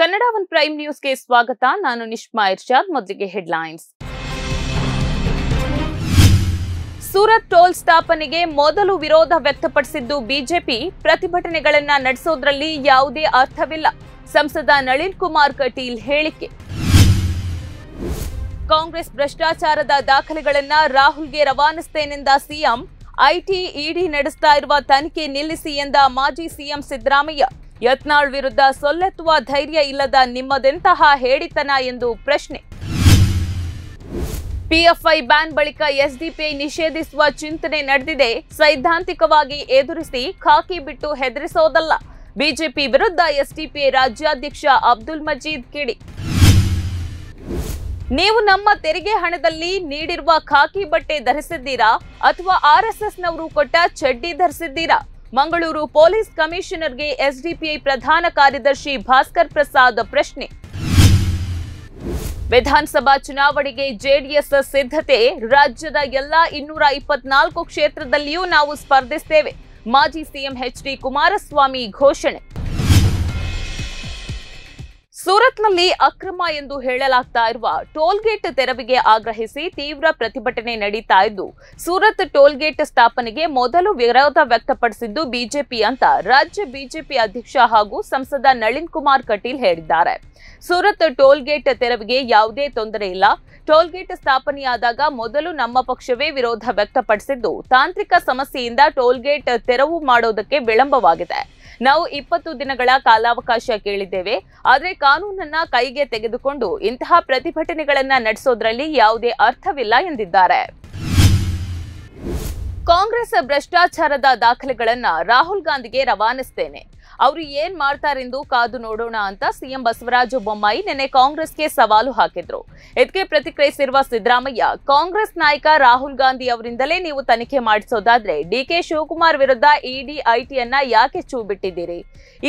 Kannada one prime ನ್ಯೂಸ್ಗೆ ಸ್ವಾಗತ ನಾನು ನಿಷ್ಮಾ ಇರ್ಷಾದ್ ಮೊದಲಿಗೆ ಹೆಡ್ಲೈನ್ಸ್ ಸೂರತ್ ಟೋಲ್ ಸ್ಥಾಪನೆಗೆ ಮೊದಲು ವಿರೋಧ ವ್ಯಕ್ತಪಡಿಸಿದ್ದು ಬಿಜೆಪಿ ಪ್ರತಿಭಟನೆಗಳನ್ನು ನಡೆಸೋದ್ರಲ್ಲಿ ಯಾವುದೇ ಅರ್ಥವಿಲ್ಲ ಸಂಸದ ನಳಿನ್ ಕುಮಾರ್ ಕಟೀಲ್ ಹೇಳಿಕೆ ಕಾಂಗ್ರೆಸ್ ಭ್ರಷ್ಟಾಚಾರದ ದಾಖಲೆಗಳನ್ನು ರಾಹುಲ್ಗೆ ರವಾನಿಸ್ತೇನೆಂದ ಸಿಎಂ ಐಟಿಇಡಿ ಇಡಿ ನಡೆಸ್ತಾ ಇರುವ ತನಿಖೆ ನಿಲ್ಲಿಸಿ ಎಂದ ಮಾಜಿ ಸಿಎಂ ಸಿದ್ದರಾಮಯ್ಯ ಯತ್ನಾಳ್ ವಿರುದ್ಧ ಸೊಲ್ಲೆತ್ತುವ ಧೈರ್ಯ ಇಲ್ಲದ ನಿಮ್ಮದೆಂತಹ ಹೇಳಿತನ ಎಂದು ಪ್ರಶ್ನೆ ಪಿಎಫ್ಐ ಬ್ಯಾನ್ ಬಳಿಕ ಎಸ್ಡಿಪಿಐ ನಿಷೇಧಿಸುವ ಚಿಂತನೆ ನಡೆದಿದೆ ಸೈದ್ಧಾಂತಿಕವಾಗಿ ಎದುರಿಸಿ ಖಾಕಿ ಬಿಟ್ಟು ಹೆದರಿಸೋದಲ್ಲ ಬಿಜೆಪಿ ವಿರುದ್ಧ ಎಸ್ಡಿಪಿಐ ರಾಜ್ಯಾಧ್ಯಕ್ಷ ಅಬ್ದುಲ್ ಮಜೀದ್ ಕಿಡಿ ನೀವು ನಮ್ಮ ತೆರಿಗೆ ಹಣದಲ್ಲಿ ನೀಡಿರುವ ಖಾಕಿ ಬಟ್ಟೆ ಧರಿಸಿದ್ದೀರಾ ಅಥವಾ ಆರ್ಎಸ್ಎಸ್ನವರು ಕೊಟ್ಟ ಚಡ್ಡಿ ಧರಿಸಿದ್ದೀರಾ ಮಂಗಳೂರು ಪೊಲೀಸ್ ಕಮಿಷನರ್ಗೆ ಎಸ್ಡಿಪಿಐ ಪ್ರಧಾನ ಕಾರ್ಯದರ್ಶಿ ಭಾಸ್ಕರ್ ಪ್ರಸಾದ್ ಪ್ರಶ್ನೆ ವಿಧಾನಸಭಾ ಚುನಾವಣೆಗೆ ಜೆಡಿಎಸ್ ಸಿದ್ಧತೆ ರಾಜ್ಯದ ಎಲ್ಲಾ ಇನ್ನೂರ ಇಪ್ಪತ್ನಾಲ್ಕು ಕ್ಷೇತ್ರದಲ್ಲಿಯೂ ನಾವು ಸ್ಪರ್ಧಿಸುತ್ತೇವೆ ಮಾಜಿ ಸಿಎಂ ಎಚ್ ಡಿ ಕುಮಾರಸ್ವಾಮಿ ಘೋಷಣೆ ಸೂರತ್ನಲ್ಲಿ ಅಕ್ರಮ ಎಂದು ಹೇಳಲಾಗ್ತಾ ಇರುವ ಟೋಲ್ಗೇಟ್ ತೆರವಿಗೆ ಆಗ್ರಹಿಸಿ ತೀವ್ರ ಪ್ರತಿಭಟನೆ ನಡೀತಾ ಇದ್ದು ಸೂರತ್ ಟೋಲ್ಗೇಟ್ ಸ್ಥಾಪನೆಗೆ ಮೊದಲು ವಿರೋಧ ವ್ಯಕ್ತಪಡಿಸಿದ್ದು ಬಿಜೆಪಿ ಅಂತ ರಾಜ್ಯ ಬಿಜೆಪಿ ಅಧ್ಯಕ್ಷ ಹಾಗೂ ಸಂಸದ ನಳಿನ್ ಕುಮಾರ್ ಕಟೀಲ್ ಹೇಳಿದ್ದಾರೆ ಸೂರತ್ ಟೋಲ್ಗೇಟ್ ತೆರವಿಗೆ ಯಾವುದೇ ತೊಂದರೆ ಇಲ್ಲ ಟೋಲ್ಗೇಟ್ ಸ್ಥಾಪನೆಯಾದಾಗ ಮೊದಲು ನಮ್ಮ ಪಕ್ಷವೇ ವಿರೋಧ ವ್ಯಕ್ತಪಡಿಸಿದ್ದು ತಾಂತ್ರಿಕ ಸಮಸ್ಯೆಯಿಂದ ಟೋಲ್ಗೇಟ್ ತೆರವು ಮಾಡೋದಕ್ಕೆ ವಿಳಂಬವಾಗಿದೆ ನಾವು ಇಪ್ಪತ್ತು ದಿನಗಳ ಕಾಲಾವಕಾಶ ಕೇಳಿದ್ದೇವೆ ಆದರೆ ಕಾನೂನನ್ನ ಕೈಗೆ ತೆಗೆದುಕೊಂಡು ಇಂತಹ ಪ್ರತಿಭಟನೆಗಳನ್ನ ನಡೆಸೋದ್ರಲ್ಲಿ ಯಾವುದೇ ಅರ್ಥವಿಲ್ಲ ಎಂದಿದ್ದಾರೆ ಕಾಂಗ್ರೆಸ್ ಭ್ರಷ್ಟಾಚಾರದ ದಾಖಲೆಗಳನ್ನ ರಾಹುಲ್ ಗಾಂಧಿಗೆ ರವಾನಿಸ್ತೇನೆ ಅವರು ಏನ್ ಮಾಡ್ತಾರೆಂದು ಕಾದು ನೋಡೋಣ ಅಂತ ಸಿಎಂ ಬಸವರಾಜ ಬೊಮ್ಮಾಯಿ ನಿನ್ನೆ ಕಾಂಗ್ರೆಸ್ಗೆ ಸವಾಲು ಹಾಕಿದ್ರು ಇದಕ್ಕೆ ಪ್ರತಿಕ್ರಿಯಿಸಿರುವ ಸಿದ್ದರಾಮಯ್ಯ ಕಾಂಗ್ರೆಸ್ ನಾಯಕ ರಾಹುಲ್ ಗಾಂಧಿ ಅವರಿಂದಲೇ ನೀವು ತನಿಖೆ ಮಾಡಿಸೋದಾದ್ರೆ ಡಿಕೆ ಶಿವಕುಮಾರ್ ವಿರುದ್ಧ ಇಡಿ ಐಟಿಯನ್ನ ಯಾಕೆ ಚೂ ಬಿಟ್ಟಿದ್ದೀರಿ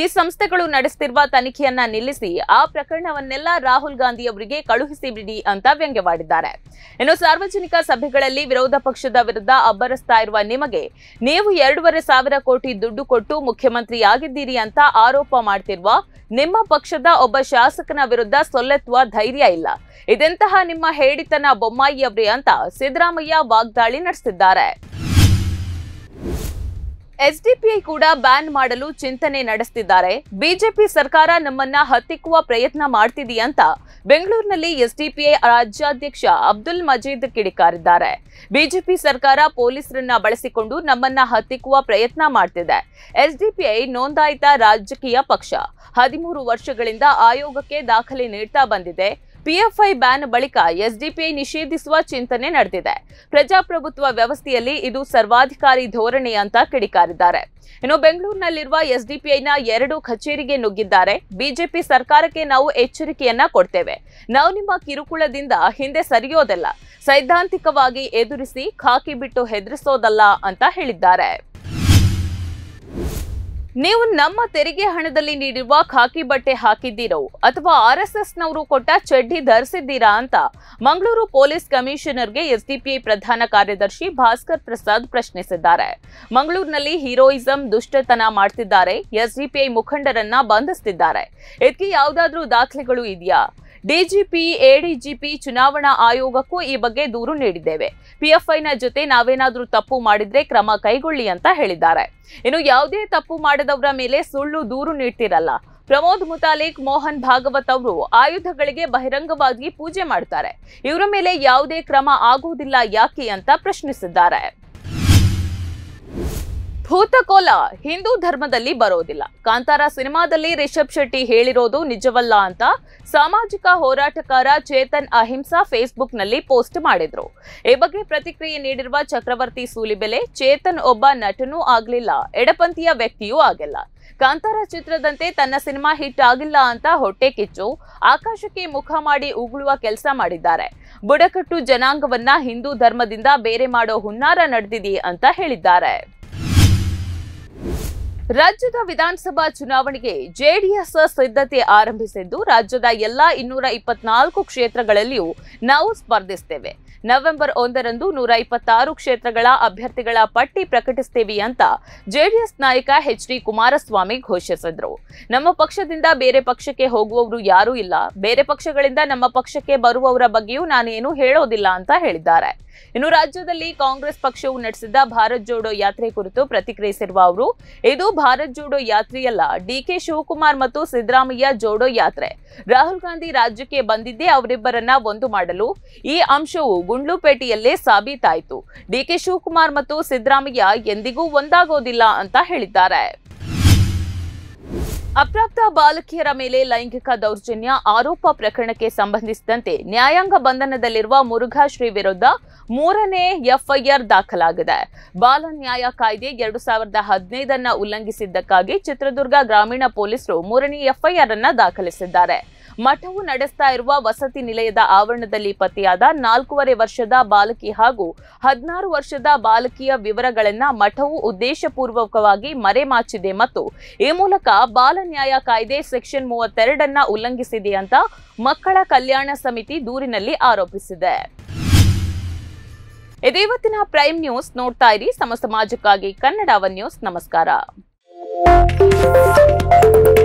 ಈ ಸಂಸ್ಥೆಗಳು ನಡೆಸುತ್ತಿರುವ ತನಿಖೆಯನ್ನ ನಿಲ್ಲಿಸಿ ಆ ಪ್ರಕರಣವನ್ನೆಲ್ಲ ರಾಹುಲ್ ಗಾಂಧಿ ಅವರಿಗೆ ಕಳುಹಿಸಿ ಬಿಡಿ ಅಂತ ವ್ಯಂಗ್ಯವಾಡಿದ್ದಾರೆ ಇನ್ನು ಸಾರ್ವಜನಿಕ ಸಭೆಗಳಲ್ಲಿ ವಿರೋಧ ಪಕ್ಷದ ವಿರುದ್ಧ ಅಬ್ಬರಿಸ್ತಾ ಇರುವ ನಿಮಗೆ ನೀವು ಎರಡೂವರೆ ಸಾವಿರ ಕೋಟಿ ದುಡ್ಡು ಕೊಟ್ಟು ಮುಖ್ಯಮಂತ್ರಿ ಆಗಿದ್ದೀರಿ ಅಂತ ಆರೋಪ ಮಾಡ್ತಿರುವ ನಿಮ್ಮ ಪಕ್ಷದ ಒಬ್ಬ ಶಾಸಕನ ವಿರುದ್ಧ ಸೊಲ್ಲೆತ್ತುವ ಧೈರ್ಯ ಇಲ್ಲ ಇದೆಂತಹ ನಿಮ್ಮ ಹೇಳಿತನ ಬೊಮ್ಮಾಯಿಯವ್ರೆ ಅಂತ ಸಿದ್ದರಾಮಯ್ಯ ವಾಗ್ದಾಳಿ ನಡೆಸಿದ್ದಾರೆ ಎಸ್ಡಿಪಿಐ ಕೂಡ ಬ್ಯಾನ್ ಮಾಡಲು ಚಿಂತನೆ ನಡೆಸುತ್ತಿದ್ದಾರೆ ಬಿಜೆಪಿ ಸರ್ಕಾರ ನಮ್ಮನ್ನ ಹತ್ತಿಕ್ಕುವ ಪ್ರಯತ್ನ ಮಾಡ್ತಿದೆಯಂತ ಬೆಂಗಳೂರಿನಲ್ಲಿ ಎಸ್ಡಿಪಿಐ ರಾಜ್ಯಾಧ್ಯಕ್ಷ ಅಬ್ದುಲ್ ಮಜೀದ್ ಕಿಡಿಕಾರಿದ್ದಾರೆ ಬಿಜೆಪಿ ಸರ್ಕಾರ ಪೊಲೀಸರನ್ನ ಬಳಸಿಕೊಂಡು ನಮ್ಮನ್ನ ಹತ್ತಿಕ್ಕುವ ಪ್ರಯತ್ನ ಮಾಡ್ತಿದೆ ಎಸ್ಡಿಪಿಐ ನೋಂದಾಯಿತ ರಾಜಕೀಯ ಪಕ್ಷ ಹದಿಮೂರು ವರ್ಷಗಳಿಂದ ಆಯೋಗಕ್ಕೆ ದಾಖಲೆ ನೀಡ್ತಾ ಬಂದಿದೆ ಪಿಎಫ್ಐ ಬ್ಯಾನ್ ಬಳಿಕ ಎಸ್ಡಿಪಿಐ ನಿಷೇಧಿಸುವ ಚಿಂತನೆ ನಡೆದಿದೆ ಪ್ರಜಾಪ್ರಭುತ್ವ ವ್ಯವಸ್ಥೆಯಲ್ಲಿ ಇದು ಸರ್ವಾಧಿಕಾರಿ ಧೋರಣೆ ಅಂತ ಕಿಡಿಕಾರಿದ್ದಾರೆ ಇನ್ನು ಬೆಂಗಳೂರಿನಲ್ಲಿರುವ ಎಸ್ಡಿಪಿಐನ ಎರಡು ಕಚೇರಿಗೆ ನುಗ್ಗಿದ್ದಾರೆ ಬಿಜೆಪಿ ಸರ್ಕಾರಕ್ಕೆ ನಾವು ಎಚ್ಚರಿಕೆಯನ್ನ ಕೊಡ್ತೇವೆ ನಾವು ನಿಮ್ಮ ಕಿರುಕುಳದಿಂದ ಹಿಂದೆ ಸರಿಯೋದಲ್ಲ ಸೈದ್ಧಾಂತಿಕವಾಗಿ ಎದುರಿಸಿ ಖಾಕಿ ಬಿಟ್ಟು ಹೆದರಿಸೋದಲ್ಲ ಅಂತ ಹೇಳಿದ್ದಾರೆ ನೀವು ನಮ್ಮ ತೆರಿಗೆ ಹಣದಲ್ಲಿ ನೀಡಿರುವ ಖಾಕಿ ಬಟ್ಟೆ ಹಾಕಿದ್ದೀರೋ ಅಥವಾ ಆರ್ ಎಸ್ ನವರು ಕೊಟ್ಟ ಚಡ್ಡಿ ಧರಿಸಿದ್ದೀರಾ ಅಂತ ಮಂಗಳೂರು ಪೊಲೀಸ್ ಕಮಿಷನರ್ಗೆ ಎಸ್ಡಿಪಿಐ ಪ್ರಧಾನ ಕಾರ್ಯದರ್ಶಿ ಭಾಸ್ಕರ್ ಪ್ರಸಾದ್ ಪ್ರಶ್ನಿಸಿದ್ದಾರೆ ಮಂಗಳೂರಿನಲ್ಲಿ ಹೀರೋಯಿಸಂ ದುಷ್ಟತನ ಮಾಡ್ತಿದ್ದಾರೆ ಎಸ್ಡಿಪಿಐ ಮುಖಂಡರನ್ನ ಬಂಧಿಸುತ್ತಿದ್ದಾರೆ ಇದಕ್ಕೆ ಯಾವುದಾದ್ರೂ ದಾಖಲೆಗಳು ಇದೆಯಾ ಡಿಜಿಪಿ ಎಡಿಜಿಪಿ ಚುನಾವಣಾ ಆಯೋಗಕ್ಕೂ ಈ ಬಗ್ಗೆ ದೂರು ನೀಡಿದ್ದೇವೆ ಪಿಎಫ್ಐನ ಜೊತೆ ನಾವೇನಾದರೂ ತಪ್ಪು ಮಾಡಿದ್ರೆ ಕ್ರಮ ಕೈಗೊಳ್ಳಿ ಅಂತ ಹೇಳಿದ್ದಾರೆ ಇನ್ನು ಯಾವುದೇ ತಪ್ಪು ಮಾಡದವರ ಮೇಲೆ ಸುಳ್ಳು ದೂರು ನೀಡ್ತಿರಲ್ಲ ಪ್ರಮೋದ್ ಮುತಾಲಿಕ್ ಮೋಹನ್ ಭಾಗವತ್ ಅವರು ಆಯುಧಗಳಿಗೆ ಬಹಿರಂಗವಾಗಿ ಪೂಜೆ ಮಾಡ್ತಾರೆ ಇವರ ಮೇಲೆ ಯಾವುದೇ ಕ್ರಮ ಆಗುವುದಿಲ್ಲ ಯಾಕೆ ಅಂತ ಪ್ರಶ್ನಿಸಿದ್ದಾರೆ ಭೂತಕೋಲ ಹಿಂದೂ ಧರ್ಮದಲ್ಲಿ ಬರೋದಿಲ್ಲ ಕಾಂತಾರ ಸಿನಿಮಾದಲ್ಲಿ ರಿಷಬ್ ಶೆಟ್ಟಿ ಹೇಳಿರೋದು ನಿಜವಲ್ಲ ಅಂತ ಸಾಮಾಜಿಕ ಹೋರಾಟಕಾರ ಚೇತನ್ ಅಹಿಂಸಾ ಫೇಸ್ಬುಕ್ನಲ್ಲಿ ಪೋಸ್ಟ್ ಮಾಡಿದ್ರು ಈ ಬಗ್ಗೆ ಪ್ರತಿಕ್ರಿಯೆ ನೀಡಿರುವ ಚಕ್ರವರ್ತಿ ಸೂಲಿಬೆಲೆ ಚೇತನ್ ಒಬ್ಬ ನಟನೂ ಆಗಲಿಲ್ಲ ಎಡಪಂಥೀಯ ವ್ಯಕ್ತಿಯೂ ಆಗಿಲ್ಲ ಕಾಂತಾರ ಚಿತ್ರದಂತೆ ತನ್ನ ಸಿನಿಮಾ ಹಿಟ್ ಆಗಿಲ್ಲ ಅಂತ ಹೊಟ್ಟೆ ಕಿಚ್ಚು ಆಕಾಶಕ್ಕೆ ಮುಖ ಮಾಡಿ ಉಗುಳುವ ಕೆಲಸ ಮಾಡಿದ್ದಾರೆ ಬುಡಕಟ್ಟು ಜನಾಂಗವನ್ನ ಹಿಂದೂ ಧರ್ಮದಿಂದ ಬೇರೆ ಮಾಡೋ ಹುನ್ನಾರ ನಡೆದಿದೆ ಅಂತ ಹೇಳಿದ್ದಾರೆ ರಾಜ್ಯದ ವಿಧಾನಸಭಾ ಚುನಾವಣೆಗೆ ಜೆಡಿಎಸ್ ಸಿದ್ಧತೆ ಆರಂಭಿಸಿದ್ದು ರಾಜ್ಯದ ಎಲ್ಲಾ ಇನ್ನೂರ ಇಪ್ಪತ್ನಾಲ್ಕು ಕ್ಷೇತ್ರಗಳಲ್ಲಿಯೂ ನಾವು ಸ್ಪರ್ಧಿಸ್ತೇವೆ ನವೆಂಬರ್ ಒಂದರಂದು ನೂರ ಇಪ್ಪತ್ತಾರು ಕ್ಷೇತ್ರಗಳ ಅಭ್ಯರ್ಥಿಗಳ ಪಟ್ಟಿ ಪ್ರಕಟಿಸ್ತೇವೆ ಅಂತ ಜೆಡಿಎಸ್ ನಾಯಕ ಎಚ್ ಡಿ ಕುಮಾರಸ್ವಾಮಿ ಘೋಷಿಸಿದ್ರು ನಮ್ಮ ಪಕ್ಷದಿಂದ ಬೇರೆ ಪಕ್ಷಕ್ಕೆ ಹೋಗುವವರು ಯಾರೂ ಇಲ್ಲ ಬೇರೆ ಪಕ್ಷಗಳಿಂದ ನಮ್ಮ ಪಕ್ಷಕ್ಕೆ ಬರುವವರ ಬಗ್ಗೆಯೂ ನಾನೇನು ಹೇಳೋದಿಲ್ಲ ಅಂತ ಹೇಳಿದ್ದಾರೆ ಇನ್ನು ರಾಜ್ಯದಲ್ಲಿ ಕಾಂಗ್ರೆಸ್ ಪಕ್ಷವು ನಡೆಸಿದ್ದ ಭಾರತ್ ಜೋಡೋ ಯಾತ್ರೆ ಕುರಿತು ಪ್ರತಿಕ್ರಿಯಿಸಿರುವ ಅವರು ಇದು ಭಾರತ್ ಜೋಡೋ ಯಾತ್ರೆಯಲ್ಲ ಡಿಕೆ ಶಿವಕುಮಾರ್ ಮತ್ತು ಸಿದ್ದರಾಮಯ್ಯ ಜೋಡೋ ಯಾತ್ರೆ ರಾಹುಲ್ ಗಾಂಧಿ ರಾಜ್ಯಕ್ಕೆ ಬಂದಿದ್ದೇ ಅವರಿಬ್ಬರನ್ನ ಒಂದು ಮಾಡಲು ಈ ಅಂಶವು ಗುಂಡ್ಲುಪೇಟೆಯಲ್ಲೇ ಸಾಬೀತಾಯಿತು ಡಿಕೆ ಶಿವಕುಮಾರ್ ಮತ್ತು ಸಿದ್ದರಾಮಯ್ಯ ಎಂದಿಗೂ ಒಂದಾಗೋದಿಲ್ಲ ಅಂತ ಹೇಳಿದ್ದಾರೆ ಅಪ್ರಾಪ್ತ ಬಾಲಕಿಯರ ಮೇಲೆ ಲೈಂಗಿಕ ದೌರ್ಜನ್ಯ ಆರೋಪ ಪ್ರಕರಣಕ್ಕೆ ಸಂಬಂಧಿಸಿದಂತೆ ನ್ಯಾಯಾಂಗ ಬಂಧನದಲ್ಲಿರುವ ಮುರುಘಾಶ್ರೀ ವಿರುದ್ಧ ಮೂರನೇ ಎಫ್ಐಆರ್ ದಾಖಲಾಗಿದೆ ಬಾಲ ನ್ಯಾಯ ಕಾಯ್ದೆ ಎರಡು ಸಾವಿರದ ಹದಿನೈದನ್ನ ಉಲ್ಲಂಘಿಸಿದ್ದಕ್ಕಾಗಿ ಚಿತ್ರದುರ್ಗ ಗ್ರಾಮೀಣ ಪೊಲೀಸರು ಮೂರನೇ ಎಫ್ಐಆರ್ ಅನ್ನ ದಾಖಲಿಸಿದ್ದಾರೆ ಮಠವು ನಡೆಸ್ತಾ ಇರುವ ವಸತಿ ನಿಲಯದ ಆವರಣದಲ್ಲಿ ಪತ್ತೆಯಾದ ನಾಲ್ಕೂವರೆ ವರ್ಷದ ಬಾಲಕಿ ಹಾಗೂ ಹದಿನಾರು ವರ್ಷದ ಬಾಲಕಿಯ ವಿವರಗಳನ್ನ ಮಠವು ಉದ್ದೇಶಪೂರ್ವಕವಾಗಿ ಮರೆಮಾಚಿದೆ ಮತ್ತು ಈ ಮೂಲಕ ಬಾಲ ನ್ಯಾಯ ಕಾಯ್ದೆ ಸೆಕ್ಷನ್ ಮೂವತ್ತೆರಡನ್ನ ಉಲ್ಲಂಘಿಸಿದೆ ಅಂತ ಮಕ್ಕಳ ಕಲ್ಯಾಣ ಸಮಿತಿ ದೂರಿನಲ್ಲಿ ಆರೋಪಿಸಿದೆ ಇವತ್ತಿನ ಪ್ರೈಮ್ ನ್ಯೂಸ್ ನೋಡ್ತಾ ಇರಿ ಸಮ ಸಮಾಜಕ್ಕಾಗಿ ಕನ್ನಡ ನ್ಯೂಸ್ ನಮಸ್ಕಾರ